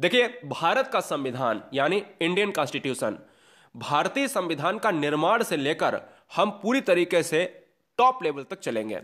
देखिए भारत का संविधान यानी इंडियन कॉन्स्टिट्यूशन भारतीय संविधान का निर्माण से लेकर हम पूरी तरीके से टॉप लेवल तक चलेंगे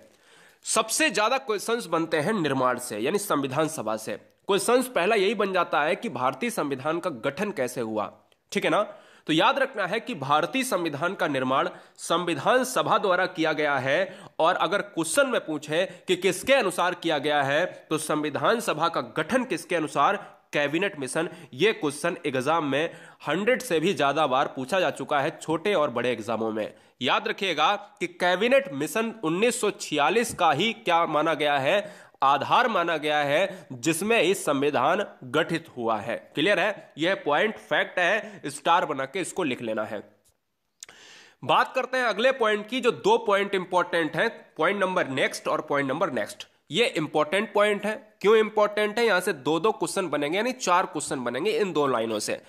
सबसे ज्यादा क्वेश्चंस बनते हैं निर्माण से यानी संविधान सभा से क्वेश्चंस पहला यही बन जाता है कि भारतीय संविधान का गठन कैसे हुआ ठीक है ना तो याद रखना है कि भारतीय संविधान का निर्माण संविधान सभा द्वारा किया गया है और अगर क्वेश्चन में पूछे कि किसके अनुसार किया गया है तो संविधान सभा का गठन किसके अनुसार कैबिनेट मिशन ये क्वेश्चन एग्जाम में हंड्रेड से भी ज़्यादा बार पूछा जा चुका है छोटे और बड़े एग्जामों में याद रखिएगा कि कैबिनेट मिशन 1946 का ही क्या माना गया है आधार माना गया है जिसमें इस संविधान गठित हुआ है क्लियर है यह पॉइंट फैक्ट है स्टार बना के इसको लिख लेना है बात करते हैं अगले पॉइंट की जो दो पॉइंट इंपॉर्टेंट है पॉइंट नंबर नेक्स्ट और पॉइंट नंबर नेक्स्ट ये इंपॉर्टेंट पॉइंट है क्यों इंपॉर्टेंट है यहां से दो दो क्वेश्चन बनेंगे यानी चार क्वेश्चन बनेंगे इन दो लाइनों से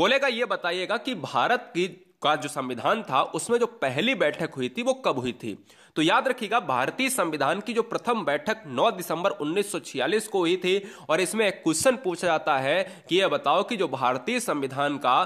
बोलेगा ये बताइएगा कि भारत की का जो संविधान था उसमें जो पहली बैठक हुई थी वो कब हुई थी तो याद रखिएगा भारतीय संविधान की जो प्रथम बैठक 9 दिसंबर 1946 को हुई थी और इसमें एक क्वेश्चन पूछा जाता है कि यह बताओ कि जो भारतीय संविधान का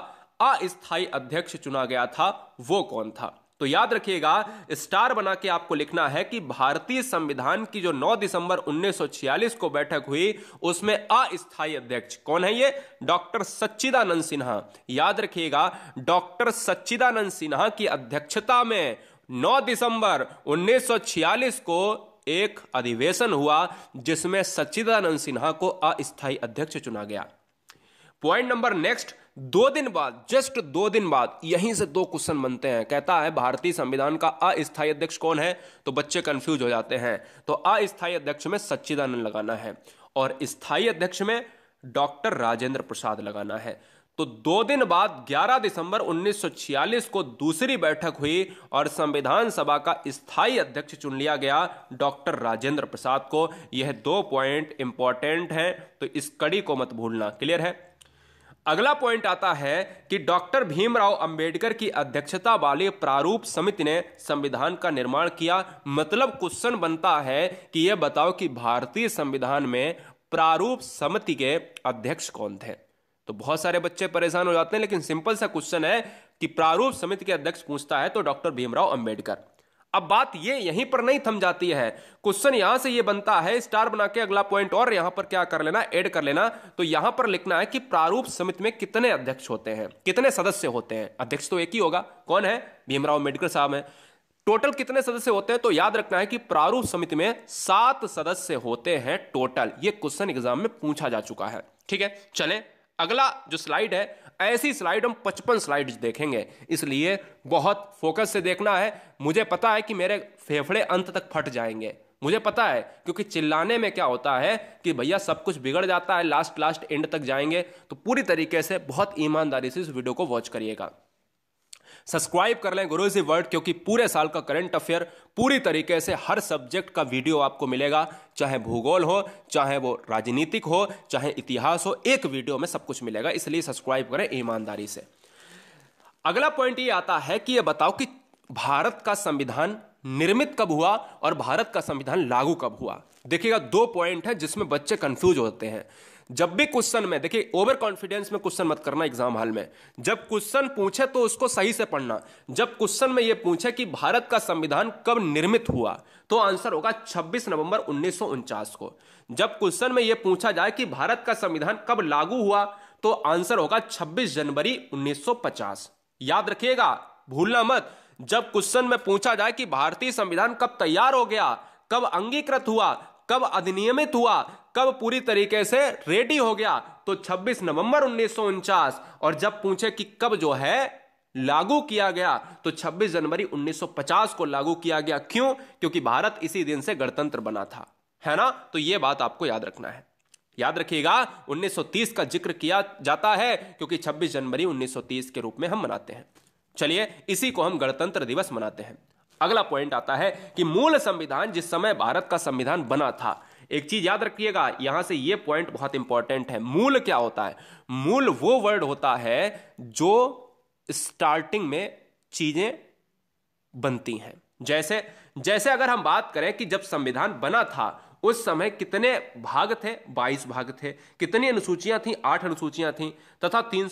अस्थायी अध्यक्ष चुना गया था वो कौन था तो याद रखिएगा स्टार बना के आपको लिखना है कि भारतीय संविधान की जो 9 दिसंबर 1946 को बैठक हुई उसमें अस्थायी अध्यक्ष कौन है ये डॉक्टर सच्चिदानंद सिन्हा याद रखिएगा डॉक्टर सच्चिदानंद सिन्हा की अध्यक्षता में 9 दिसंबर 1946 को एक अधिवेशन हुआ जिसमें सच्चिदानंद सिन्हा को अस्थायी अध्यक्ष चुना गया पॉइंट नंबर नेक्स्ट दो दिन बाद जस्ट दो दिन बाद यहीं से दो क्वेश्चन बनते हैं कहता है भारतीय संविधान का अस्थायी अध्यक्ष कौन है तो बच्चे कंफ्यूज हो जाते हैं तो अस्थायी अध्यक्ष में सच्चिदानंद लगाना है और स्थायी अध्यक्ष में डॉक्टर राजेंद्र प्रसाद लगाना है तो दो दिन बाद 11 दिसंबर 1946 को दूसरी बैठक हुई और संविधान सभा का स्थायी अध्यक्ष चुन लिया गया डॉक्टर राजेंद्र प्रसाद को यह दो पॉइंट इंपॉर्टेंट हैं तो इस कड़ी को मत भूलना क्लियर है अगला पॉइंट आता है कि डॉक्टर भीमराव अंबेडकर की अध्यक्षता वाली प्रारूप समिति ने संविधान का निर्माण किया मतलब क्वेश्चन बनता है कि यह बताओ कि भारतीय संविधान में प्रारूप समिति के अध्यक्ष कौन थे तो बहुत सारे बच्चे परेशान हो जाते हैं लेकिन सिंपल सा क्वेश्चन है कि प्रारूप समिति के अध्यक्ष पूछता है तो डॉक्टर भीमराव अंबेडकर अब बात ये यहीं पर नहीं थम जाती है क्वेश्चन यहां से ये बनता है स्टार बना के अगला पॉइंट और यहां पर क्या कर लेना ऐड कर लेना तो यहां पर लिखना है कि प्रारूप समिति में कितने अध्यक्ष होते हैं कितने सदस्य होते हैं अध्यक्ष तो एक ही होगा कौन है भीमराव अम्बेडकर साहब है टोटल कितने सदस्य होते हैं तो याद रखना है कि प्रारूप समिति में सात सदस्य होते हैं टोटल ये क्वेश्चन एग्जाम में पूछा जा चुका है ठीक है चले अगला जो स्लाइड है ऐसी स्लाइड हम पचपन स्लाइड देखेंगे इसलिए बहुत फोकस से देखना है मुझे पता है कि मेरे फेफड़े अंत तक फट जाएंगे मुझे पता है क्योंकि चिल्लाने में क्या होता है कि भैया सब कुछ बिगड़ जाता है लास्ट लास्ट एंड तक जाएंगे तो पूरी तरीके से बहुत ईमानदारी से इस वीडियो को वॉच करिएगा सब्सक्राइब कर लें गुरुजी वर्ल्ड क्योंकि पूरे साल का करंट अफेयर पूरी तरीके से हर सब्जेक्ट का वीडियो आपको मिलेगा चाहे भूगोल हो चाहे वो राजनीतिक हो चाहे इतिहास हो एक वीडियो में सब कुछ मिलेगा इसलिए सब्सक्राइब करें ईमानदारी से अगला पॉइंट ये आता है कि ये बताओ कि भारत का संविधान निर्मित कब हुआ और भारत का संविधान लागू कब हुआ देखिएगा दो पॉइंट है जिसमें बच्चे कंफ्यूज होते हैं जब भी क्वेश्चन में देखिए ओवर कॉन्फिडेंस में क्वेश्चन मत करना एग्जाम हॉल में जब क्वेश्चन पूछे तो उसको सही से पढ़ना जब क्वेश्चन में यह पूछे कि भारत का संविधान कब निर्मित हुआ तो आंसर होगा 26 नवंबर उन्नीस को जब क्वेश्चन में यह पूछा जाए कि भारत का संविधान कब लागू हुआ तो आंसर होगा छब्बीस जनवरी उन्नीस याद रखिएगा भूलना मत जब क्वेश्चन में पूछा जाए कि भारतीय संविधान कब तैयार हो गया कब अंगीकृत हुआ कब अधिनियमित हुआ कब पूरी तरीके से रेडी हो गया तो 26 नवंबर उन्नीस और जब पूछे कि कब जो है लागू किया गया तो 26 जनवरी 1950 को लागू किया गया क्यों क्योंकि भारत इसी दिन से गणतंत्र बना था है ना तो यह बात आपको याद रखना है याद रखिएगा 1930 का जिक्र किया जाता है क्योंकि 26 जनवरी 1930 के रूप में हम मनाते हैं चलिए इसी को हम गणतंत्र दिवस मनाते हैं अगला पॉइंट आता है कि मूल संविधान जिस समय भारत का संविधान बना था एक चीज याद रखिएगा यहां से यह पॉइंट बहुत इंपॉर्टेंट है मूल क्या होता है मूल वो वर्ड होता है जो स्टार्टिंग में चीजें बनती हैं जैसे जैसे अगर हम बात करें कि जब संविधान बना था उस समय कितने भाग थे 22 भाग थे कितनी अनुसूचियां थी आठ अनुसूचियां थी तथा तीन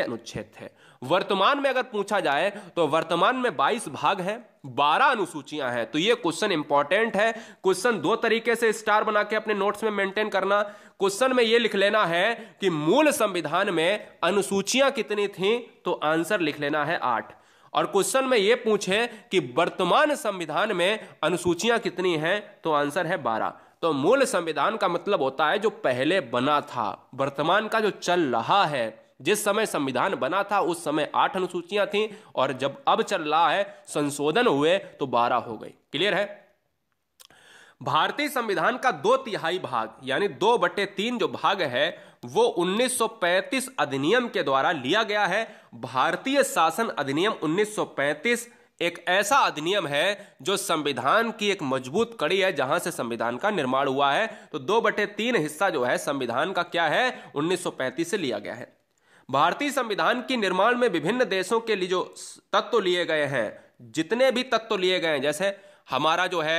अनुच्छेद थे वर्तमान में अगर पूछा जाए तो वर्तमान में 22 भाग है 12 अनुसूचियां हैं तो ये क्वेश्चन इंपॉर्टेंट है क्वेश्चन दो तरीके से स्टार बना के अपने नोट्स में मेंटेन करना क्वेश्चन में ये लिख लेना है कि मूल संविधान में अनुसूचियां कितनी थी तो आंसर लिख लेना है आठ और क्वेश्चन में ये पूछे कि वर्तमान संविधान में अनुसूचियां कितनी हैं तो आंसर है बारह तो मूल संविधान का मतलब होता है जो पहले बना था वर्तमान का जो चल रहा है जिस समय संविधान बना था उस समय आठ अनुसूचियां थी और जब अब चल रहा है संशोधन हुए तो बारह हो गई क्लियर है भारतीय संविधान का दो तिहाई भाग यानी दो बटे तीन जो भाग है वो 1935 अधिनियम के द्वारा लिया गया है भारतीय शासन अधिनियम 1935 एक ऐसा अधिनियम है जो संविधान की एक मजबूत कड़ी है जहां से संविधान का निर्माण हुआ है तो दो बटे तीन हिस्सा जो है संविधान का क्या है 1935 से लिया गया है भारतीय संविधान के निर्माण में विभिन्न देशों के लिए जो तत्व लिए गए हैं जितने भी तत्व लिए गए हैं जैसे हमारा जो है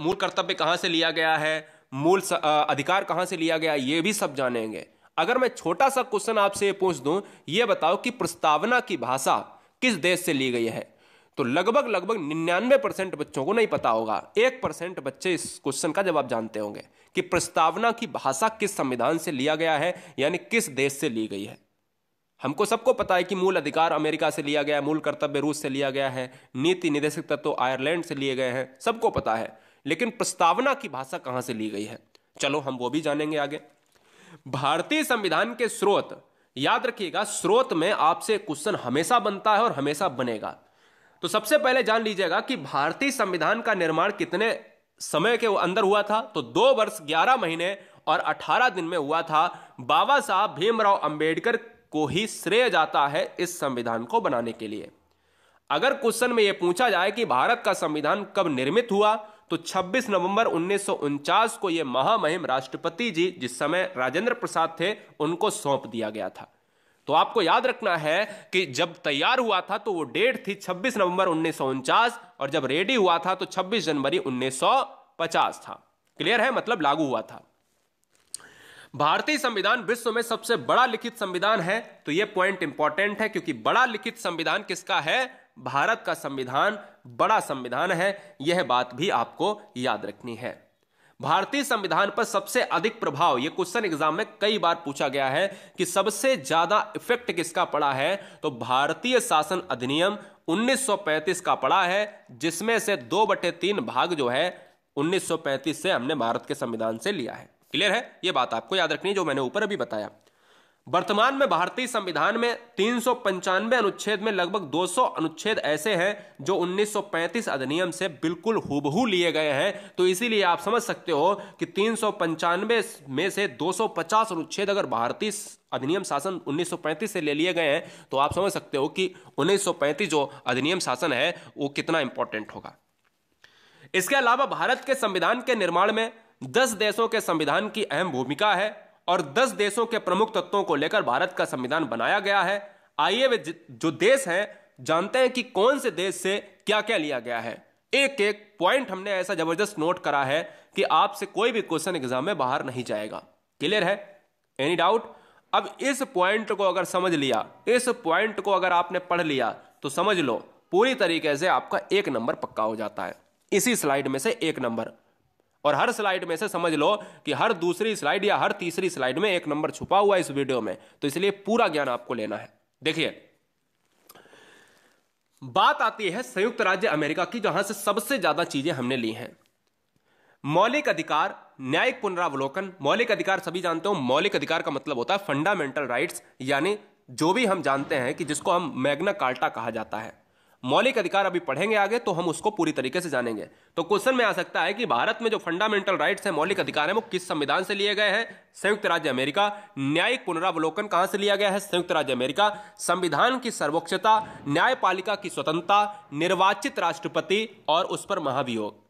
मूल कर्तव्य कहाँ से लिया गया है मूल अधिकार कहाँ से लिया गया ये भी सब जानेंगे अगर मैं छोटा सा क्वेश्चन आपसे ये पूछ दूं ये बताओ कि प्रस्तावना की भाषा किस देश से ली गई है तो लगभग लगभग निन्यानवे परसेंट बच्चों को नहीं पता होगा एक परसेंट बच्चे इस क्वेश्चन का जवाब जानते होंगे कि प्रस्तावना की भाषा किस संविधान से लिया गया है यानी किस देश से ली गई है हमको सबको पता है कि मूल अधिकार अमेरिका से लिया गया है मूल कर्तव्य रूस से लिया गया है नीति निदेशक तत्व तो आयरलैंड से लिए गए हैं सबको पता है लेकिन प्रस्तावना की भाषा कहां से ली गई है चलो हम वो भी जानेंगे आगे भारतीय संविधान के स्रोत याद रखिएगा स्रोत में आपसे क्वेश्चन हमेशा बनता है और हमेशा बनेगा तो सबसे पहले जान लीजिएगा कि भारतीय संविधान का निर्माण कितने समय के अंदर हुआ था तो दो वर्ष ग्यारह महीने और अठारह दिन में हुआ था बाबा साहब भीमराव अंबेडकर को ही श्रेय जाता है इस संविधान को बनाने के लिए अगर क्वेश्चन में यह पूछा जाए कि भारत का संविधान कब निर्मित हुआ तो 26 नवंबर उन्नीस को यह महामहिम राष्ट्रपति जी जिस समय राजेंद्र प्रसाद थे उनको सौंप दिया गया था तो आपको याद रखना है कि जब तैयार हुआ था तो वो डेट थी 26 नवंबर उन्नीस और जब रेडी हुआ था तो 26 जनवरी 1950 था क्लियर है मतलब लागू हुआ था भारतीय संविधान विश्व में सबसे बड़ा लिखित संविधान है तो यह पॉइंट इंपॉर्टेंट है क्योंकि बड़ा लिखित संविधान किसका है भारत का संविधान बड़ा संविधान है यह बात भी आपको याद रखनी है भारतीय संविधान पर सबसे अधिक प्रभाव यह क्वेश्चन एग्जाम में कई बार पूछा गया है कि सबसे ज्यादा इफेक्ट किसका पड़ा है तो भारतीय शासन अधिनियम 1935 का पड़ा है जिसमें से दो बटे तीन भाग जो है 1935 से हमने भारत के संविधान से लिया है क्लियर है यह बात आपको याद रखनी है जो मैंने ऊपर अभी बताया वर्तमान में भारतीय संविधान में तीन अनुच्छेद में लगभग 200 अनुच्छेद ऐसे हैं जो 1935 अधिनियम से बिल्कुल हुबहू लिए गए हैं तो इसीलिए आप समझ सकते हो कि तीन में से 250 अनुच्छेद अगर भारतीय अधिनियम शासन 1935 से ले लिए गए हैं तो आप समझ सकते हो कि 1935 जो अधिनियम शासन है वो कितना इंपॉर्टेंट होगा इसके अलावा भारत के संविधान के निर्माण में दस देशों के संविधान की अहम भूमिका है और 10 देशों के प्रमुख तत्वों को लेकर भारत का संविधान बनाया गया है आइए वे जो देश हैं जानते हैं कि कौन से देश से क्या क्या लिया गया है एक एक पॉइंट हमने ऐसा जबरदस्त नोट करा है कि आपसे कोई भी क्वेश्चन एग्जाम में बाहर नहीं जाएगा क्लियर है एनी डाउट अब इस पॉइंट को अगर समझ लिया इस पॉइंट को अगर आपने पढ़ लिया तो समझ लो पूरी तरीके से आपका एक नंबर पक्का हो जाता है इसी स्लाइड में से एक नंबर और हर स्लाइड में से समझ लो कि हर दूसरी स्लाइड या हर तीसरी स्लाइड में एक नंबर छुपा हुआ है इस वीडियो में तो इसलिए पूरा ज्ञान आपको लेना है देखिए बात आती है संयुक्त राज्य अमेरिका की जहां से सबसे ज्यादा चीजें हमने ली हैं मौलिक अधिकार न्यायिक पुनरावलोकन मौलिक अधिकार सभी जानते हो मौलिक अधिकार का मतलब होता है फंडामेंटल राइट्स यानी जो भी हम जानते हैं कि जिसको हम मैग्ना कार्टा कहा जाता है मौलिक अधिकार अभी पढ़ेंगे आगे तो हम उसको पूरी तरीके से जानेंगे तो क्वेश्चन में आ सकता है कि भारत में जो फंडामेंटल राइट्स हैं मौलिक अधिकार हैं वो किस संविधान से लिए गए हैं संयुक्त राज्य अमेरिका न्यायिक पुनरावलोकन कहां से लिया गया है संयुक्त राज्य अमेरिका संविधान की सर्वोच्चता न्यायपालिका की स्वतंत्रता निर्वाचित राष्ट्रपति और उस पर महाभियोग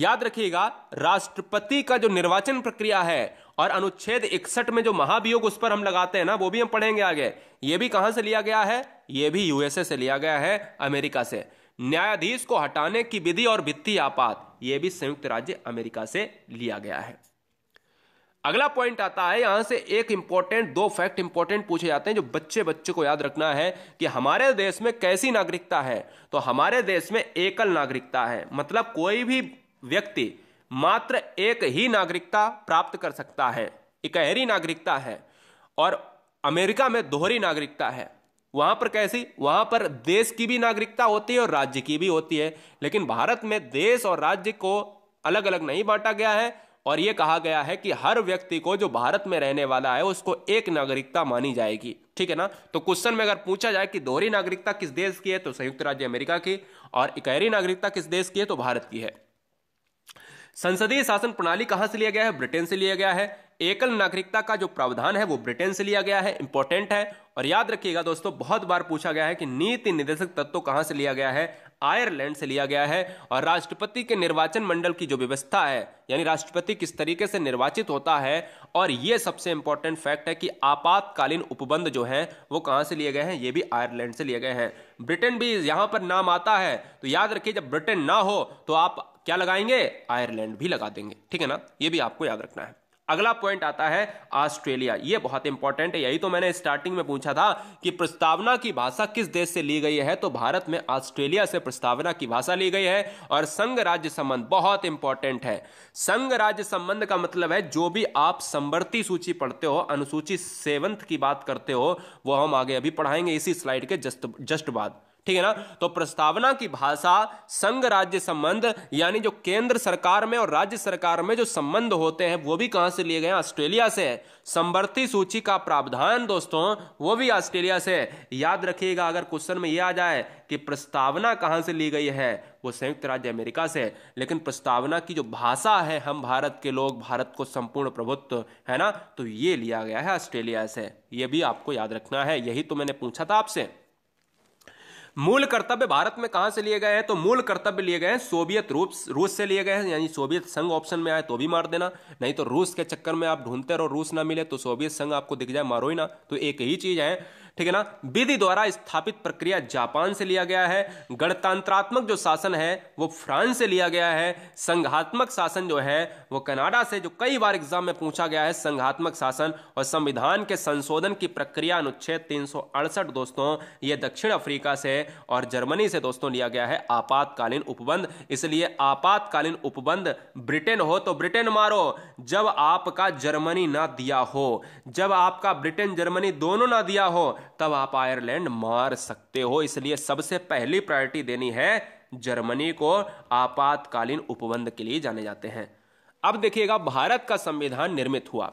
याद रखिएगा राष्ट्रपति का जो निर्वाचन प्रक्रिया है और अनुच्छेद इकसठ में जो महाभियोग उस पर हम लगाते हैं ना वो भी हम पढ़ेंगे आगे ये भी कहां से लिया गया है ये भी यूएसए से लिया गया है अमेरिका से न्यायाधीश को हटाने की विधि और वित्तीय आपात यह भी संयुक्त राज्य अमेरिका से लिया गया है अगला पॉइंट आता है यहां से एक इंपॉर्टेंट दो फैक्ट इंपॉर्टेंट पूछे जाते हैं जो बच्चे बच्चे को याद रखना है कि हमारे देश में कैसी नागरिकता है तो हमारे देश में एकल नागरिकता है मतलब कोई भी व्यक्ति मात्र एक ही नागरिकता प्राप्त कर सकता है इकहरी नागरिकता है और अमेरिका में दोहरी नागरिकता है वहाँ पर कैसी वहाँ पर देश की भी नागरिकता होती है और राज्य की भी होती है लेकिन भारत में देश और राज्य को अलग अलग नहीं बांटा गया है और ये कहा गया है कि हर व्यक्ति को जो भारत में रहने वाला है उसको एक नागरिकता मानी जाएगी ठीक है ना तो क्वेश्चन में अगर पूछा जाए कि दोहरी नागरिकता किस देश की है तो संयुक्त राज्य अमेरिका की और इकहरी नागरिकता किस देश की है तो भारत की है संसदीय शासन प्रणाली कहाँ से लिया गया है ब्रिटेन से लिया गया है एकल नागरिकता का जो प्रावधान है वो ब्रिटेन से लिया गया है इंपॉर्टेंट है और याद रखिएगा दोस्तों बहुत बार पूछा गया है कि नीति निर्देशक तत्व कहाँ से लिया गया है आयरलैंड से लिया गया है और राष्ट्रपति के निर्वाचन मंडल की जो व्यवस्था है यानी राष्ट्रपति किस तरीके से निर्वाचित होता है और ये सबसे इंपॉर्टेंट फैक्ट है कि आपातकालीन उपबंध जो है वो कहाँ से लिए गए हैं ये भी आयरलैंड से लिए गए हैं ब्रिटेन भी यहाँ पर नाम आता है तो याद रखिए जब ब्रिटेन ना हो तो आप क्या लगाएंगे आयरलैंड भी लगा देंगे ठीक है ना ये भी आपको याद रखना है अगला पॉइंट आता है ऑस्ट्रेलिया ये बहुत इंपॉर्टेंट है यही तो मैंने स्टार्टिंग में पूछा था कि प्रस्तावना की भाषा किस देश से ली गई है तो भारत में ऑस्ट्रेलिया से प्रस्तावना की भाषा ली गई है और संघ राज्य संबंध बहुत इंपॉर्टेंट है संघ राज्य संबंध का मतलब है जो भी आप संवर्ती सूची पढ़ते हो अनुसूची सेवंथ की बात करते हो वो हम आगे अभी पढ़ाएंगे इसी स्लाइड के जस्ट जस्ट बाद ठीक है ना तो प्रस्तावना की भाषा संघ राज्य संबंध यानी जो केंद्र सरकार में और राज्य सरकार में जो संबंध होते हैं वो भी कहां से लिए गए ऑस्ट्रेलिया से है संवर्ती सूची का प्रावधान दोस्तों वो भी ऑस्ट्रेलिया से याद रखिएगा अगर क्वेश्चन में ये आ जाए कि प्रस्तावना कहां से ली गई है वो संयुक्त राज्य अमेरिका से लेकिन प्रस्तावना की जो भाषा है हम भारत के लोग भारत को संपूर्ण प्रभुत्व है ना तो ये लिया गया है ऑस्ट्रेलिया से ये भी आपको याद रखना है यही तो मैंने पूछा था आपसे मूल कर्तव्य भारत में कहां से लिए गए हैं तो मूल कर्तव्य लिए गए हैं सोवियत रूस रूस से लिए गए हैं यानी सोवियत संघ ऑप्शन में आए तो भी मार देना नहीं तो रूस के चक्कर में आप ढूंढते रहो रूस ना मिले तो सोवियत संघ आपको दिख जाए मारो ही ना तो एक ही चीज है ठीक है ना विधि द्वारा स्थापित प्रक्रिया जापान से लिया गया है गणतंत्रात्मक जो शासन है वो फ्रांस से लिया गया है संघात्मक शासन जो है वो कनाडा से जो कई बार एग्जाम में पूछा गया है संघात्मक शासन और संविधान के संशोधन की प्रक्रिया अनुच्छेद तीन दोस्तों ये दक्षिण अफ्रीका से और जर्मनी से दोस्तों लिया गया है आपातकालीन उपबंध इसलिए आपातकालीन उपबंध ब्रिटेन हो तो ब्रिटेन मारो जब आपका जर्मनी ना दिया हो जब आपका ब्रिटेन जर्मनी दोनों ना दिया हो तब आप आयरलैंड मार सकते हो इसलिए सबसे पहली प्रायोरिटी देनी है जर्मनी को आपातकालीन उपबंध के लिए जाने जाते हैं अब देखिएगा भारत का संविधान निर्मित हुआ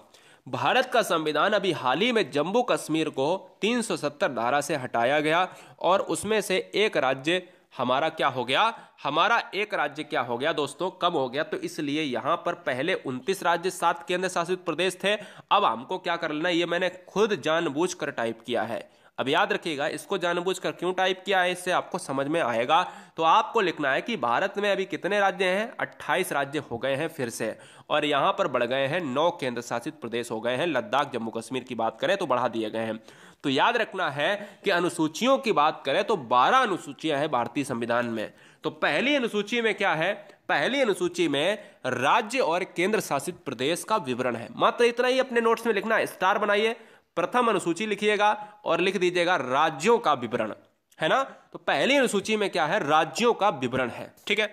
भारत का संविधान अभी हाल ही में जम्मू कश्मीर को 370 धारा से हटाया गया और उसमें से एक राज्य हमारा क्या हो गया हमारा एक राज्य क्या हो गया दोस्तों कम हो गया तो इसलिए यहां पर पहले 29 राज्य सात केंद्र शासित प्रदेश थे अब हमको क्या कर लेना ये मैंने खुद जानबूझ कर टाइप किया है अब याद रखिएगा इसको जानबूझकर क्यों टाइप किया है इससे आपको समझ में आएगा तो आपको लिखना है कि भारत में अभी कितने राज्य हैं 28 राज्य हो गए हैं फिर से और यहाँ पर बढ़ गए हैं नौ केंद्र शासित प्रदेश हो गए हैं लद्दाख जम्मू कश्मीर की बात करें तो बढ़ा दिए गए हैं तो याद रखना है कि अनुसूचियों की बात करें तो बारह अनुसूचियां हैं भारतीय संविधान में तो पहली अनुसूची में क्या है पहली अनुसूची में राज्य और केंद्र शासित प्रदेश का विवरण है मात्र इतना ही अपने नोट्स में लिखना है स्टार बनाइए प्रथम अनुसूची लिखिएगा और लिख दीजिएगा राज्यों का विवरण है ना तो पहली अनुसूची में क्या है राज्यों का विवरण है ठीक है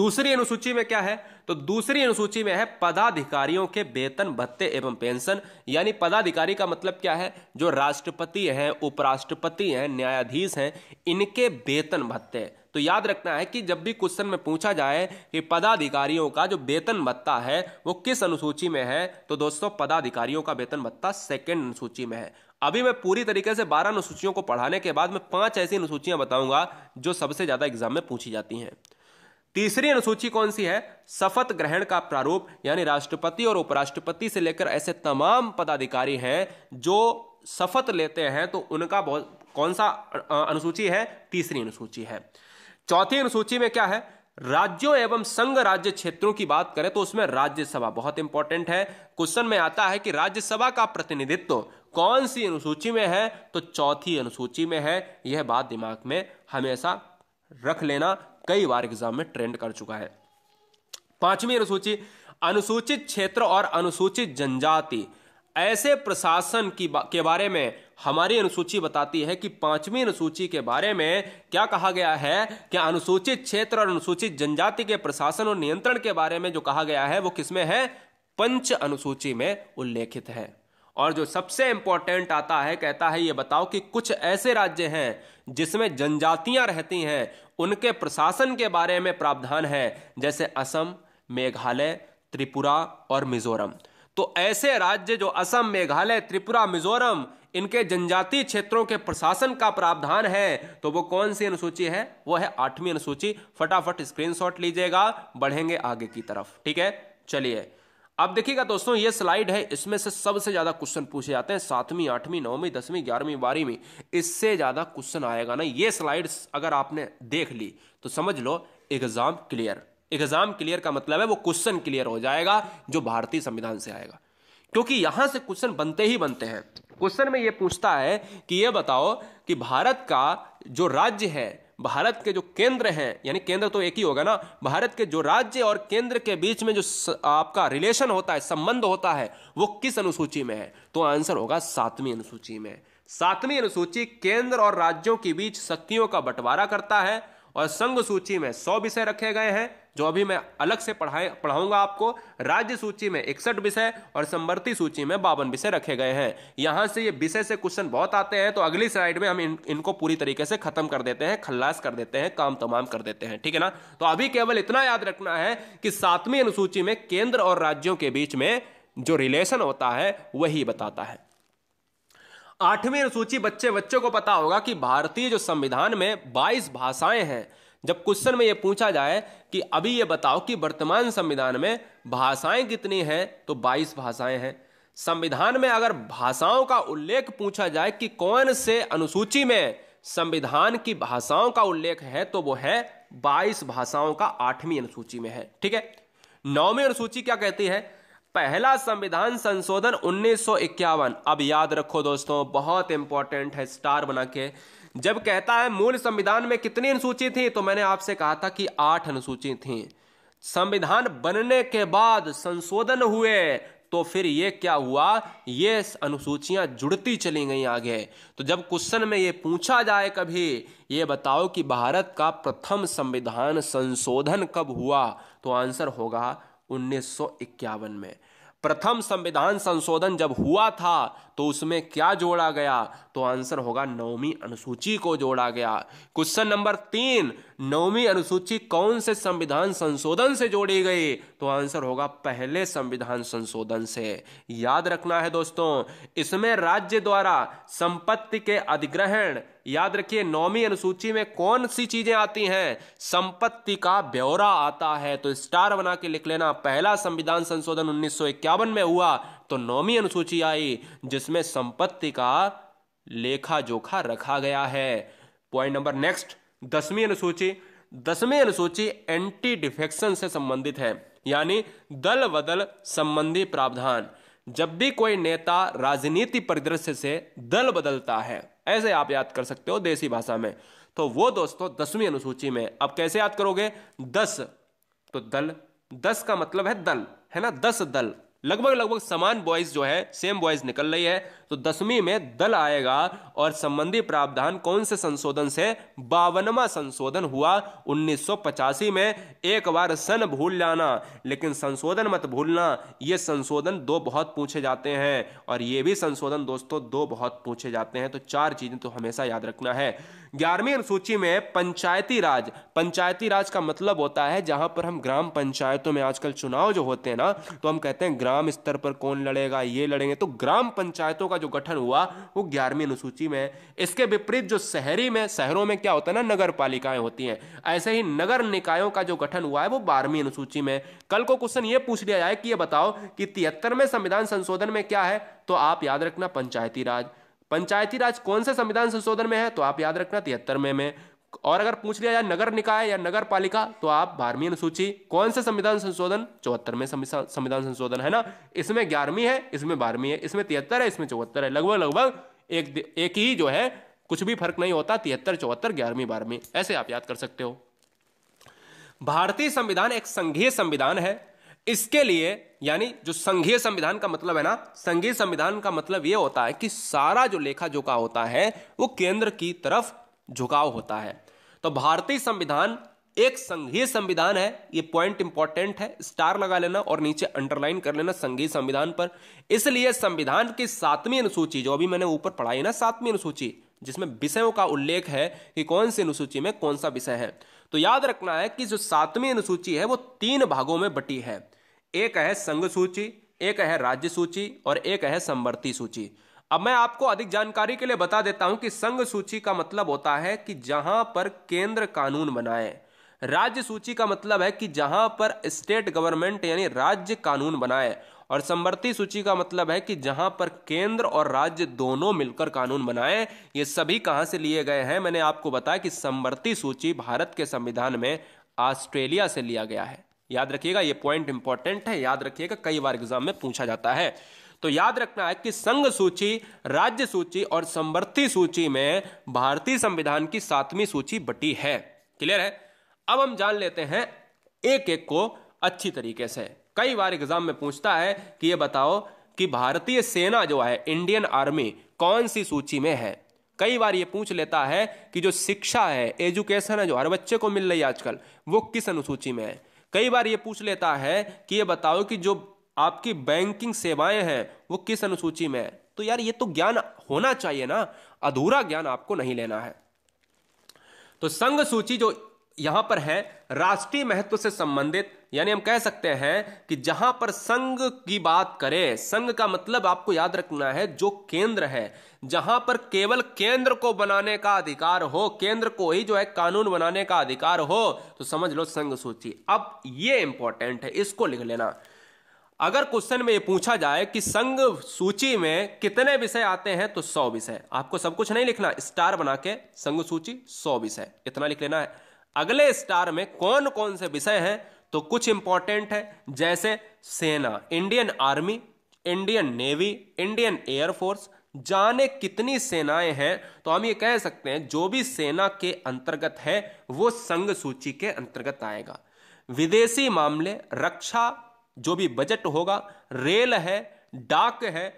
दूसरी अनुसूची में क्या है तो दूसरी अनुसूची में है पदाधिकारियों के वेतन भत्ते एवं पेंशन यानी पदाधिकारी का मतलब क्या है जो राष्ट्रपति हैं उपराष्ट्रपति हैं न्यायाधीश हैं इनके वेतन भत्ते तो याद रखना है कि जब भी क्वेश्चन में पूछा जाए कि पदाधिकारियों का जो वेतन भत्ता है वो किस अनुसूची में है तो दोस्तों पदाधिकारियों का वेतन भत्ता सेकेंड अनुसूची में है अभी मैं पूरी तरीके से बारह अनुसूचियों को पढ़ाने के बाद मैं पांच ऐसी अनुसूचियां बताऊंगा जो सबसे ज्यादा एग्जाम में पूछी जाती हैं तीसरी अनुसूची कौन सी है शपथ ग्रहण का प्रारूप यानी राष्ट्रपति और उपराष्ट्रपति से लेकर ऐसे तमाम पदाधिकारी हैं जो शपथ लेते हैं तो उनका बहुत कौन सा अनुसूची है तीसरी अनुसूची है चौथी अनुसूची में क्या है राज्यों एवं संघ राज्य क्षेत्रों की बात करें तो उसमें राज्यसभा बहुत इंपॉर्टेंट है क्वेश्चन में आता है कि राज्यसभा का प्रतिनिधित्व कौन सी अनुसूची में है तो चौथी अनुसूची में है यह बात दिमाग में हमेशा रख लेना कई बार एग्जाम में ट्रेंड कर चुका है पांचवी अनुसूची अनुसूचित क्षेत्र और अनुसूचित जनजाति ऐसे प्रशासन की बा, के बारे में हमारी अनुसूची बताती है कि पांचवी अनुसूची के बारे में क्या कहा गया है कि अनुसूचित क्षेत्र और अनुसूचित जनजाति के प्रशासन और नियंत्रण के बारे में जो कहा गया है वो किसमें है पंच अनुसूची में उल्लेखित है और जो सबसे इंपॉर्टेंट आता है कहता है ये बताओ कि कुछ ऐसे राज्य हैं जिसमें जनजातियां रहती हैं उनके प्रशासन के बारे में प्रावधान है जैसे असम मेघालय त्रिपुरा और मिजोरम तो ऐसे राज्य जो असम मेघालय त्रिपुरा मिजोरम इनके जनजातीय क्षेत्रों के प्रशासन का प्रावधान है तो वो कौन सी अनुसूची है वो है आठवीं अनुसूची फटाफट स्क्रीनशॉट लीजिएगा बढ़ेंगे आगे की तरफ ठीक है चलिए अब देखिएगा दोस्तों ये स्लाइड है इसमें से सबसे ज्यादा क्वेश्चन पूछे जाते हैं सातवीं आठवीं नौवीं दसवीं ग्यारहवीं बारहवीं इससे ज्यादा क्वेश्चन आएगा ना ये स्लाइड अगर आपने देख ली तो समझ लो एग्जाम क्लियर एग्जाम क्लियर का मतलब है वो क्वेश्चन क्लियर हो जाएगा जो भारतीय संविधान से आएगा क्योंकि यहां से क्वेश्चन बनते ही बनते हैं क्वेश्चन में ये पूछता है कि ये बताओ कि भारत का जो राज्य है भारत के जो केंद्र हैं यानी केंद्र तो एक ही होगा ना भारत के जो राज्य और केंद्र के बीच में जो स, आपका रिलेशन होता है संबंध होता है वो किस अनुसूची में है तो आंसर होगा सातवीं अनुसूची में सातवीं अनुसूची केंद्र और राज्यों के बीच शक्तियों का बंटवारा करता है और संघ सूची में सौ विषय रखे गए हैं जो अभी मैं अलग से पढ़ाए पढ़ाऊंगा आपको राज्य सूची में इकसठ विषय और समवर्ती सूची में बावन विषय रखे गए हैं यहाँ से ये विषय से क्वेश्चन बहुत आते हैं तो अगली स्लाइड में हम इन, इनको पूरी तरीके से खत्म कर देते हैं खल्लास कर देते हैं काम तमाम कर देते हैं ठीक है ना तो अभी केवल इतना याद रखना है कि सातवीं अनुसूची में केंद्र और राज्यों के बीच में जो रिलेशन होता है वही बताता है आठवीं अनुसूची बच्चे बच्चों को पता होगा कि भारतीय जो संविधान में 22 भाषाएं हैं जब क्वेश्चन में ये पूछा जाए कि अभी ये बताओ कि वर्तमान संविधान में भाषाएं कितनी हैं तो 22 भाषाएं हैं संविधान में अगर भाषाओं का उल्लेख पूछा जाए कि कौन से अनुसूची में संविधान की भाषाओं का उल्लेख है तो वो है बाईस भाषाओं का आठवीं अनुसूची में है ठीक है नौवीं अनुसूची क्या कहती है पहला संविधान संशोधन उन्नीस अब याद रखो दोस्तों बहुत इंपॉर्टेंट है स्टार बना के जब कहता है मूल संविधान में कितनी अनुसूची थी तो मैंने आपसे कहा था कि आठ अनुसूची थी संविधान बनने के बाद संशोधन हुए तो फिर ये क्या हुआ ये अनुसूचियां जुड़ती चली गई आगे तो जब क्वेश्चन में ये पूछा जाए कभी ये बताओ कि भारत का प्रथम संविधान संशोधन कब हुआ तो आंसर होगा उन्नीस में प्रथम संविधान संशोधन जब हुआ था तो उसमें क्या जोड़ा गया तो आंसर होगा नौवीं अनुसूची को जोड़ा गया क्वेश्चन नंबर तीन नौवीं अनुसूची कौन से संविधान संशोधन से जोड़ी गई तो आंसर होगा पहले संविधान संशोधन से याद रखना है दोस्तों इसमें राज्य द्वारा संपत्ति के अधिग्रहण याद रखिए नौवीं अनुसूची में कौन सी चीजें आती हैं संपत्ति का ब्यौरा आता है तो स्टार बना के लिख लेना पहला संविधान संशोधन उन्नीस में हुआ तो नौवीं अनुसूची आई जिसमें संपत्ति का लेखा जोखा रखा गया है पॉइंट नंबर नेक्स्ट दसवीं अनुसूची दसवीं अनुसूची एंटी डिफेक्शन से संबंधित है यानी दल बदल संबंधी प्रावधान जब भी कोई नेता राजनीति परिदृश्य से दल बदलता है ऐसे आप याद कर सकते हो देसी भाषा में तो वो दोस्तों दसवीं अनुसूची में अब कैसे याद करोगे दस तो दल दस का मतलब है दल है ना दस दल लगभग लगभग समान बॉयज जो है सेम बॉयज निकल रही है तो दसवीं में दल आएगा और संबंधी प्रावधान कौन से संशोधन से बावनवा संशोधन हुआ उन्नीस में एक बार सन भूल जाना लेकिन संशोधन मत भूलना ये संशोधन दो बहुत पूछे जाते हैं और ये भी संशोधन दोस्तों दो बहुत पूछे जाते हैं तो चार चीजें तो हमेशा याद रखना है ग्यारहवीं अनुसूची में पंचायती राज पंचायती राज का मतलब होता है जहां पर हम ग्राम पंचायतों में आजकल चुनाव जो होते हैं ना तो हम कहते हैं ग्राम स्तर पर कौन लड़ेगा ये लड़ेंगे तो ग्राम पंचायतों का जो गठन हुआ वो ग्यारहवीं अनुसूची में इसके विपरीत जो शहरी में शहरों में क्या होता है ना नगर पालिकाएं होती हैं ऐसे ही नगर निकायों का जो गठन हुआ है वो बारहवीं अनुसूची में कल को क्वेश्चन ये पूछ लिया जाए कि ये बताओ कि तिहत्तरवें संविधान संशोधन में क्या है तो आप याद रखना पंचायती राज पंचायती राज कौन से संविधान संशोधन में है तो आप याद रखना तिहत्तर में, में और अगर पूछ लिया जाए नगर निकाय या नगर पालिका तो आप बारहवीं अनुसूची कौन से संविधान संशोधन चौहत्तर में संविधान संशोधन है ना इसमें ग्यारहवीं है इसमें बारहवीं है इसमें तिहत्तर है इसमें चौहत्तर है लगभग लगभग एक एक ही जो है कुछ भी फर्क नहीं होता तिहत्तर चौहत्तर ग्यारहवीं बारहवीं ऐसे आप याद कर सकते हो भारतीय संविधान एक संघीय संविधान है इसके लिए यानी जो संघीय संविधान का मतलब है ना संघीय संविधान का मतलब यह होता है कि सारा जो लेखा जोखा होता है वो केंद्र की तरफ झुकाव होता है तो भारतीय संविधान एक संघीय संविधान है ये पॉइंट इंपॉर्टेंट है स्टार लगा लेना और नीचे अंडरलाइन कर लेना संघीय संविधान पर इसलिए संविधान की सातवीं अनुसूची जो अभी मैंने ऊपर पढ़ाई ना सातवीं अनुसूची जिसमें विषयों का उल्लेख है कि कौन सी अनुसूची में कौन सा विषय है तो याद रखना है कि जो सातवीं अनुसूची है वो तीन भागों में बटी है एक है संघ सूची एक है राज्य सूची और एक है संवर्ती सूची अब मैं आपको अधिक जानकारी के लिए बता देता हूं कि संघ सूची का मतलब होता है कि जहां पर केंद्र कानून बनाए राज्य सूची का मतलब है कि जहां पर स्टेट गवर्नमेंट यानी राज्य कानून बनाए और समवर्ती सूची का मतलब है कि जहां पर केंद्र और राज्य दोनों मिलकर कानून बनाए ये सभी कहां से लिए गए हैं मैंने आपको बताया कि समवर्ती सूची भारत के संविधान में ऑस्ट्रेलिया से लिया गया है याद रखिएगा ये पॉइंट इंपॉर्टेंट है याद रखिएगा कई बार एग्जाम में पूछा जाता है तो याद रखना है कि संघ सूची राज्य सूची और समवर्ती सूची में भारतीय संविधान की सातवीं सूची बटी है क्लियर है अब हम जान लेते हैं एक एक को अच्छी तरीके से कई बार एग्जाम में पूछता है कि ये बताओ कि भारतीय सेना जो है इंडियन आर्मी कौन सी सूची में है कई बार ये पूछ लेता है कि जो शिक्षा है एजुकेशन है जो हर बच्चे को मिल रही है आजकल वो किस अनुसूची में है कई बार ये पूछ लेता है कि ये बताओ कि जो आपकी बैंकिंग सेवाएं हैं वो किस अनुसूची में है तो यार ये तो ज्ञान होना चाहिए ना अधूरा ज्ञान आपको नहीं लेना है तो संघ सूची जो यहां पर है राष्ट्रीय महत्व से संबंधित यानी हम कह सकते हैं कि जहां पर संघ की बात करें संघ का मतलब आपको याद रखना है जो केंद्र है जहां पर केवल केंद्र को बनाने का अधिकार हो केंद्र को ही जो है कानून बनाने का अधिकार हो तो समझ लो संघ सूची अब ये इंपॉर्टेंट है इसको लिख लेना अगर क्वेश्चन में ये पूछा जाए कि संघ सूची में कितने विषय आते हैं तो सौ विषय आपको सब कुछ नहीं लिखना स्टार बना के संघ सूची सौ विषय इतना लिख लेना है अगले स्टार में कौन कौन से विषय हैं तो कुछ इंपॉर्टेंट है जैसे सेना Indian army Indian navy Indian air force जाने कितनी सेनाएं हैं तो हम ये कह सकते हैं जो भी सेना के अंतर्गत है वो संघ सूची के अंतर्गत आएगा विदेशी मामले रक्षा जो भी बजट होगा रेल है डाक है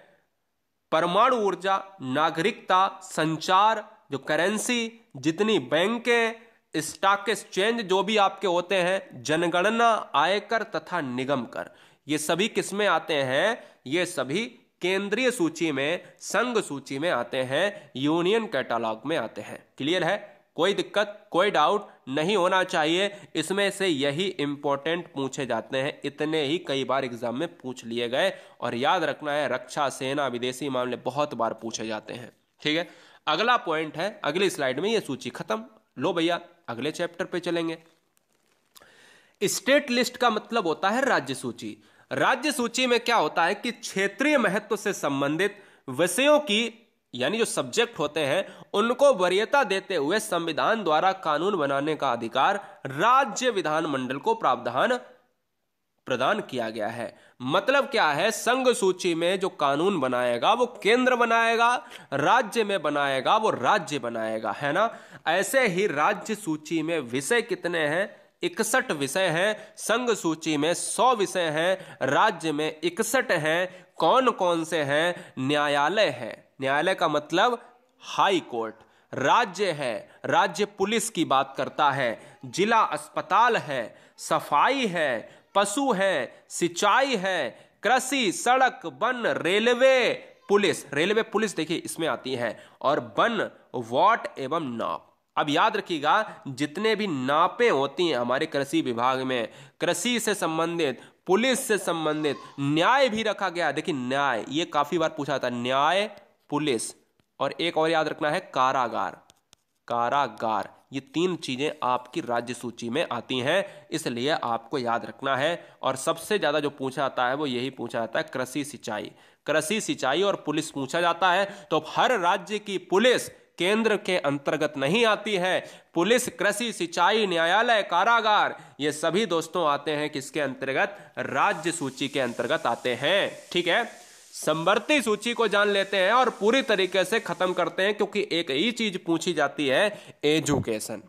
परमाणु ऊर्जा नागरिकता संचार जो करेंसी जितनी बैंकें स्टॉक एक्सचेंज जो भी आपके होते हैं जनगणना आयकर तथा निगम कर ये सभी किसमें आते हैं ये सभी केंद्रीय सूची में संघ सूची में आते हैं यूनियन कैटालॉग में आते हैं क्लियर है कोई दिक्कत कोई डाउट नहीं होना चाहिए इसमें से यही इंपॉर्टेंट पूछे जाते हैं इतने ही कई बार एग्जाम में पूछ लिए गए और याद रखना है रक्षा सेना विदेशी मामले बहुत बार पूछे जाते हैं ठीक है अगला पॉइंट है अगली स्लाइड में यह सूची खत्म लो भैया अगले चैप्टर पे चलेंगे स्टेट लिस्ट का मतलब होता है राज्य सूची राज्य सूची में क्या होता है कि क्षेत्रीय महत्व से संबंधित विषयों की यानी जो सब्जेक्ट होते हैं उनको वरीयता देते हुए संविधान द्वारा कानून बनाने का अधिकार राज्य विधानमंडल को प्रावधान प्रदान किया गया है मतलब क्या है संघ सूची में जो कानून बनाएगा वो केंद्र बनाएगा राज्य में बनाएगा वो राज्य बनाएगा है ना ऐसे ही राज्य सूची में विषय कितने हैं इकसठ विषय हैं संघ सूची में सौ विषय हैं राज्य में इकसठ हैं कौन कौन से हैं न्यायालय है न्यायालय का मतलब हाई कोर्ट राज्य है राज्य पुलिस की बात करता है जिला अस्पताल है सफाई है पशु है सिंचाई है कृषि सड़क वन रेलवे पुलिस रेलवे पुलिस देखिए इसमें आती है और वन वॉट एवं नाप अब याद रखिएगा जितने भी नापें होती हैं हमारे कृषि विभाग में कृषि से संबंधित पुलिस से संबंधित न्याय भी रखा गया देखिए न्याय ये काफी बार पूछा था न्याय पुलिस और एक और याद रखना है कारागार कारागार ये तीन चीज़ें आपकी राज्य सूची में आती हैं इसलिए आपको याद रखना है और सबसे ज़्यादा जो पूछा जाता है वो यही पूछा जाता है कृषि सिंचाई कृषि सिंचाई और पुलिस पूछा जाता है तो हर राज्य की पुलिस केंद्र के अंतर्गत नहीं आती है पुलिस कृषि सिंचाई न्यायालय कारागार ये सभी दोस्तों आते हैं किसके अंतर्गत राज्य सूची के अंतर्गत आते हैं ठीक है संवर्ती सूची को जान लेते हैं और पूरी तरीके से खत्म करते हैं क्योंकि एक ही चीज पूछी जाती है एजुकेशन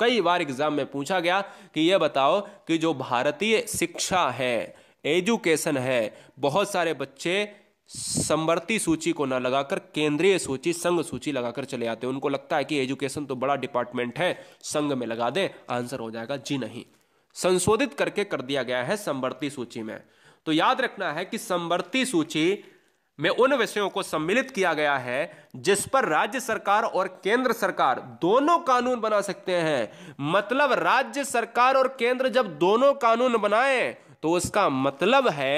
कई बार एग्जाम में पूछा गया कि यह बताओ कि जो भारतीय शिक्षा है एजुकेशन है बहुत सारे बच्चे संवर्ती सूची को ना लगाकर केंद्रीय सूची संघ सूची लगाकर चले आते हैं उनको लगता है कि एजुकेशन तो बड़ा डिपार्टमेंट है संघ में लगा दे आंसर हो जाएगा जी नहीं संशोधित करके कर दिया गया है संवर्ती सूची में तो याद रखना है कि संवर्ती सूची में उन विषयों को सम्मिलित किया गया है जिस पर राज्य सरकार और केंद्र सरकार दोनों कानून बना सकते हैं मतलब राज्य सरकार और केंद्र जब दोनों कानून बनाए तो उसका मतलब है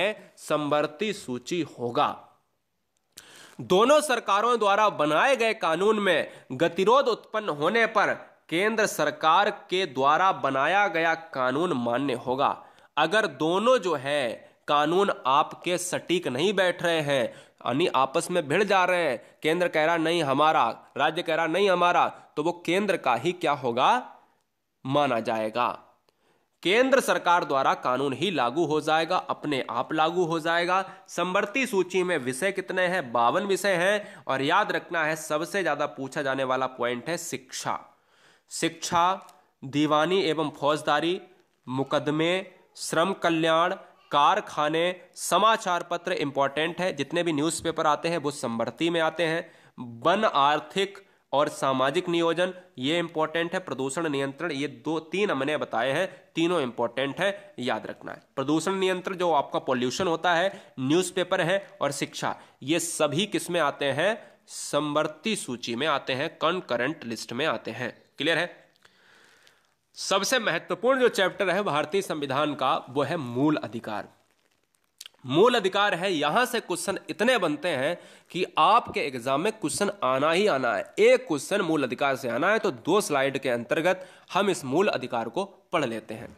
समवर्ती सूची होगा दोनों सरकारों द्वारा बनाए गए कानून में गतिरोध उत्पन्न होने पर केंद्र सरकार के द्वारा बनाया गया कानून मान्य होगा अगर दोनों जो है कानून आपके सटीक नहीं बैठ रहे हैं यानी आपस में भिड़ जा रहे हैं केंद्र कह रहा नहीं हमारा राज्य कह रहा नहीं हमारा तो वो केंद्र का ही क्या होगा माना जाएगा केंद्र सरकार द्वारा कानून ही लागू हो जाएगा अपने आप लागू हो जाएगा संवर्ती सूची में विषय कितने हैं बावन विषय हैं और याद रखना है सबसे ज्यादा पूछा जाने वाला पॉइंट है शिक्षा शिक्षा दीवानी एवं फौजदारी मुकदमे श्रम कल्याण कारखाने समाचार पत्र इंपॉर्टेंट है जितने भी न्यूज़पेपर आते हैं वो समवर्ती में आते हैं वन आर्थिक और सामाजिक नियोजन ये इंपॉर्टेंट है प्रदूषण नियंत्रण ये दो तीन हमने बताए हैं तीनों इंपॉर्टेंट है याद रखना है प्रदूषण नियंत्रण जो आपका पॉल्यूशन होता है न्यूज़पेपर है और शिक्षा ये सभी किस में आते हैं संवर्ती सूची में आते हैं करंट लिस्ट में आते हैं क्लियर है सबसे महत्वपूर्ण जो चैप्टर है भारतीय संविधान का वो है मूल अधिकार मूल अधिकार है यहां से क्वेश्चन इतने बनते हैं कि आपके एग्जाम में क्वेश्चन आना ही आना है एक क्वेश्चन मूल अधिकार से आना है तो दो स्लाइड के अंतर्गत हम इस मूल अधिकार को पढ़ लेते हैं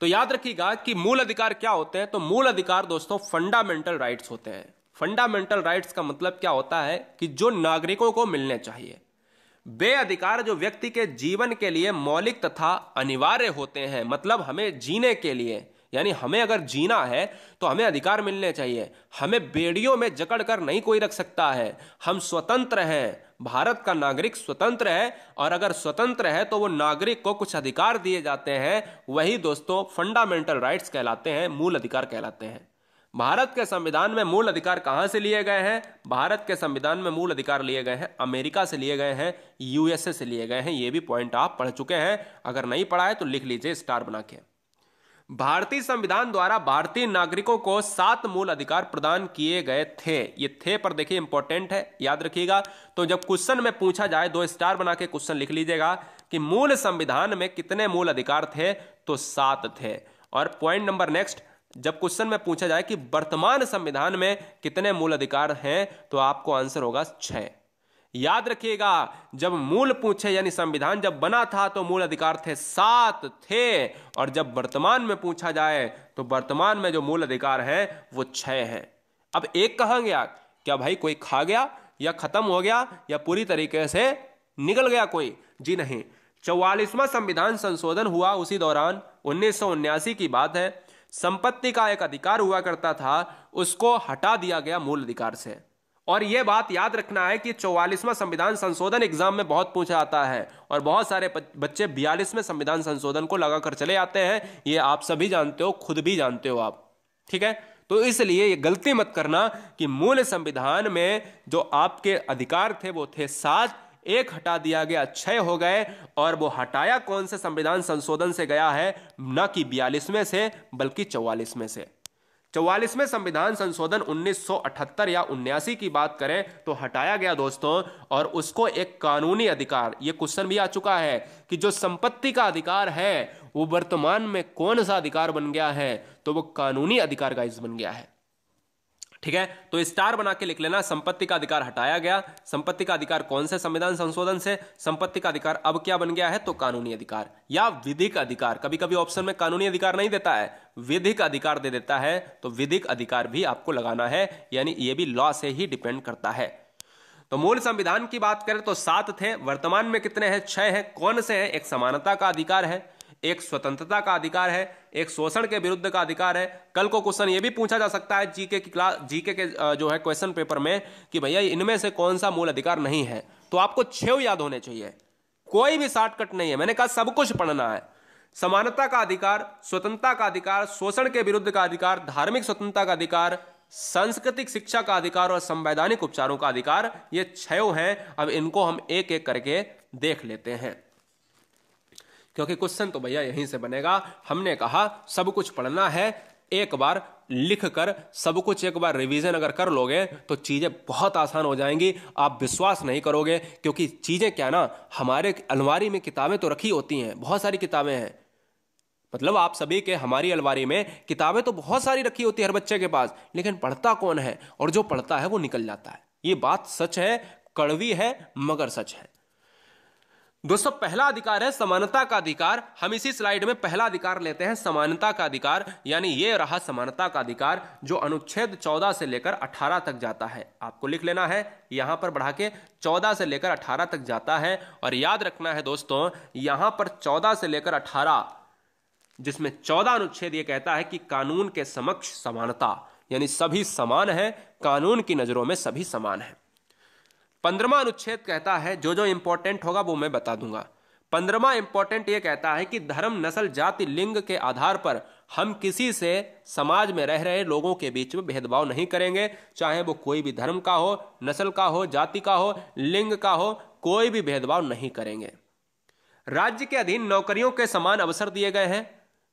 तो याद रखिएगा कि मूल अधिकार क्या होते हैं तो मूल अधिकार दोस्तों फंडामेंटल राइट्स होते हैं फंडामेंटल राइट्स का मतलब क्या होता है कि जो नागरिकों को मिलने चाहिए वे अधिकार जो व्यक्ति के जीवन के लिए मौलिक तथा अनिवार्य होते हैं मतलब हमें जीने के लिए यानी हमें अगर जीना है तो हमें अधिकार मिलने चाहिए हमें बेड़ियों में जकड़ कर नहीं कोई रख सकता है हम स्वतंत्र हैं भारत का नागरिक स्वतंत्र है और अगर स्वतंत्र है तो वो नागरिक को कुछ अधिकार दिए जाते हैं वही दोस्तों फंडामेंटल राइट्स कहलाते हैं मूल अधिकार कहलाते हैं भारत के संविधान में मूल अधिकार कहां से लिए गए हैं भारत के संविधान में मूल अधिकार लिए गए हैं अमेरिका से लिए गए हैं यूएसए से लिए गए हैं ये भी पॉइंट आप पढ़ चुके हैं अगर नहीं पढ़ा है तो लिख लीजिए स्टार बना के भारतीय संविधान द्वारा भारतीय नागरिकों को सात मूल अधिकार प्रदान किए गए थे ये थे पर देखिए इंपॉर्टेंट है याद रखिएगा तो जब क्वेश्चन में पूछा जाए दो स्टार बना के क्वेश्चन लिख लीजिएगा कि मूल संविधान में कितने मूल अधिकार थे तो सात थे और पॉइंट नंबर नेक्स्ट जब क्वेश्चन में पूछा जाए कि वर्तमान संविधान में कितने मूल अधिकार हैं तो आपको आंसर होगा छः याद रखिएगा जब मूल पूछे यानी संविधान जब बना था तो मूल अधिकार थे सात थे और जब वर्तमान में पूछा जाए तो वर्तमान में जो मूल अधिकार हैं वो छः हैं अब एक कहा आप क्या भाई कोई खा गया या खत्म हो गया या पूरी तरीके से निकल गया कोई जी नहीं चौवालीसवां संविधान संशोधन हुआ उसी दौरान उन्नीस की बात है संपत्ति का एक अधिकार हुआ करता था उसको हटा दिया गया मूल अधिकार से और यह बात याद रखना है कि चौवालीसवां संविधान संशोधन एग्जाम में बहुत पूछा आता है और बहुत सारे बच्चे बयालीसवें संविधान संशोधन को लगाकर चले आते हैं ये आप सभी जानते हो खुद भी जानते हो आप ठीक है तो इसलिए ये गलती मत करना कि मूल संविधान में जो आपके अधिकार थे वो थे सात एक हटा दिया गया छह हो गए और वो हटाया कौन से संविधान संशोधन से गया है न कि बयालीसवें से बल्कि चौवालीसवें से चौवालीसवें संविधान संशोधन 1978 या उन्यासी की बात करें तो हटाया गया दोस्तों और उसको एक कानूनी अधिकार ये क्वेश्चन भी आ चुका है कि जो संपत्ति का अधिकार है वो वर्तमान में कौन सा अधिकार बन गया है तो वो कानूनी अधिकार इस बन गया है ठीक है तो स्टार बना के लिख लेना संपत्ति का अधिकार हटाया गया संपत्ति का अधिकार कौन से संविधान संशोधन से संपत्ति का अधिकार अब क्या बन गया है तो कानूनी अधिकार या विधिक अधिकार कभी कभी ऑप्शन में कानूनी अधिकार नहीं देता है विधिक अधिकार दे देता है तो विधिक अधिकार भी आपको लगाना है यानी यह भी लॉ से ही डिपेंड करता है तो मूल संविधान की बात करें तो सात थे वर्तमान में कितने हैं छह हैं कौन से हैं एक समानता का अधिकार है एक स्वतंत्रता का अधिकार है एक शोषण के विरुद्ध का अधिकार है कल को क्वेश्चन ये भी पूछा जा सकता है जीके की क्लास जीके के जो है क्वेश्चन पेपर में कि भैया इनमें से कौन सा मूल अधिकार नहीं है तो आपको छेव याद होने चाहिए कोई भी शॉर्टकट नहीं है मैंने कहा सब कुछ पढ़ना है समानता का अधिकार स्वतंत्रता का अधिकार शोषण के विरुद्ध का अधिकार धार्मिक स्वतंत्रता का अधिकार सांस्कृतिक शिक्षा का अधिकार और संवैधानिक उपचारों का अधिकार ये छयों हैं अब इनको हम एक एक करके देख लेते हैं क्योंकि क्वेश्चन तो भैया यहीं से बनेगा हमने कहा सब कुछ पढ़ना है एक बार लिख कर सब कुछ एक बार रिवीजन अगर कर लोगे तो चीज़ें बहुत आसान हो जाएंगी आप विश्वास नहीं करोगे क्योंकि चीज़ें क्या ना हमारे अलमारी में किताबें तो रखी होती हैं बहुत सारी किताबें हैं मतलब आप सभी के हमारी अलमारी में किताबें तो बहुत सारी रखी होती है हर बच्चे के पास लेकिन पढ़ता कौन है और जो पढ़ता है वो निकल जाता है ये बात सच है कड़वी है मगर सच है दोस्तों पहला अधिकार है समानता का अधिकार हम इसी स्लाइड में पहला अधिकार लेते हैं समानता का अधिकार यानी ये रहा समानता का अधिकार जो अनुच्छेद 14 से लेकर 18 तक जाता है आपको लिख लेना है यहां पर बढ़ा के 14 से लेकर 18 तक जाता है और याद रखना है दोस्तों यहां पर 14 से लेकर 18 जिसमें चौदह अनुच्छेद ये कहता है कि कानून के समक्ष समानता यानी सभी समान है कानून की नजरों में सभी समान है पंद्रमा अनुच्छेद कहता है जो जो इंपॉर्टेंट होगा वो मैं बता दूंगा पंद्रमा इंपॉर्टेंट ये कहता है कि धर्म नस्ल जाति लिंग के आधार पर हम किसी से समाज में रह रहे लोगों के बीच में भेदभाव नहीं करेंगे चाहे वो कोई भी धर्म का हो नस्ल का हो जाति का हो लिंग का हो कोई भी भेदभाव नहीं करेंगे राज्य के अधीन नौकरियों के समान अवसर दिए गए हैं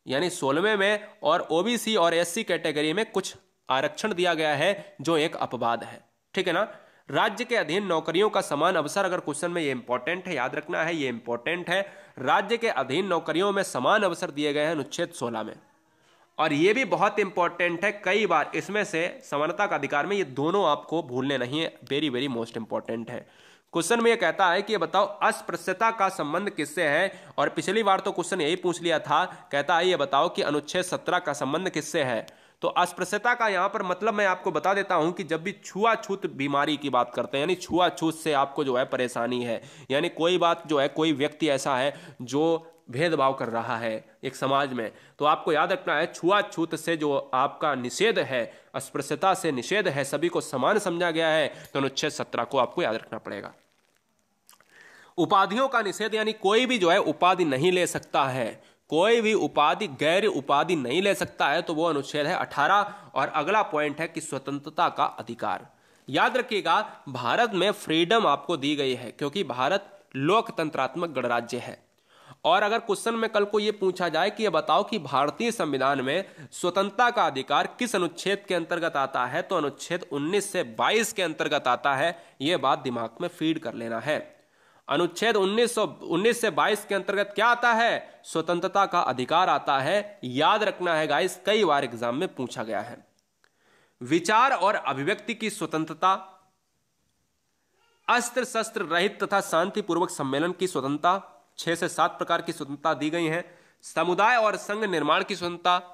यानी सोलहवें में और ओबीसी और एससी कैटेगरी में कुछ आरक्षण दिया गया है जो एक अपवाद है ठीक है ना राज्य के अधीन नौकरियों का समान अवसर अगर क्वेश्चन में ये इंपॉर्टेंट है याद रखना है ये इंपॉर्टेंट है राज्य के अधीन नौकरियों में समान अवसर दिए गए हैं अनुच्छेद सोलह में और ये भी बहुत इंपॉर्टेंट है कई बार इसमें से समानता का अधिकार में ये दोनों आपको भूलने नहीं है वेरी वेरी मोस्ट इंपॉर्टेंट है क्वेश्चन में ये कहता है कि ये बताओ अस्पृश्यता का संबंध किससे है और पिछली बार तो क्वेश्चन यही पूछ लिया था कहता है ये बताओ कि अनुच्छेद सत्रह का संबंध किससे है तो अस्पृश्यता का यहाँ पर मतलब मैं आपको बता देता हूँ कि जब भी छुआछूत बीमारी की बात करते हैं यानी छुआछूत से आपको जो है परेशानी है यानी कोई बात जो है कोई व्यक्ति ऐसा है जो भेदभाव कर रहा है एक समाज में तो आपको याद रखना है छुआछूत से जो आपका निषेध है अस्पृश्यता से निषेध है सभी को समान समझा गया है तो अनुच्छेद सत्रह को आपको याद रखना पड़ेगा उपाधियों का निषेध यानी कोई भी जो है उपाधि नहीं ले सकता है कोई भी उपाधि गैर उपाधि नहीं ले सकता है तो वो अनुच्छेद है अठारह और अगला पॉइंट है कि स्वतंत्रता का अधिकार याद रखिएगा भारत में फ्रीडम आपको दी गई है क्योंकि भारत लोकतंत्रात्मक गणराज्य है और अगर क्वेश्चन में कल को यह पूछा जाए कि ये बताओ कि भारतीय संविधान में स्वतंत्रता का अधिकार किस अनुच्छेद के अंतर्गत आता है तो अनुच्छेद 19 से 22 के अंतर्गत आता है यह बात दिमाग में फीड कर लेना है अनुच्छेद 1900 19 से 22 के अंतर्गत क्या आता है स्वतंत्रता का अधिकार आता है याद रखना है गाइस कई बार एग्जाम में पूछा गया है विचार और अभिव्यक्ति की स्वतंत्रता अस्त्र शस्त्र रहित तथा शांतिपूर्वक सम्मेलन की स्वतंत्रता छह से सात प्रकार की स्वतंत्रता दी गई है समुदाय और संघ निर्माण की स्वतंत्रता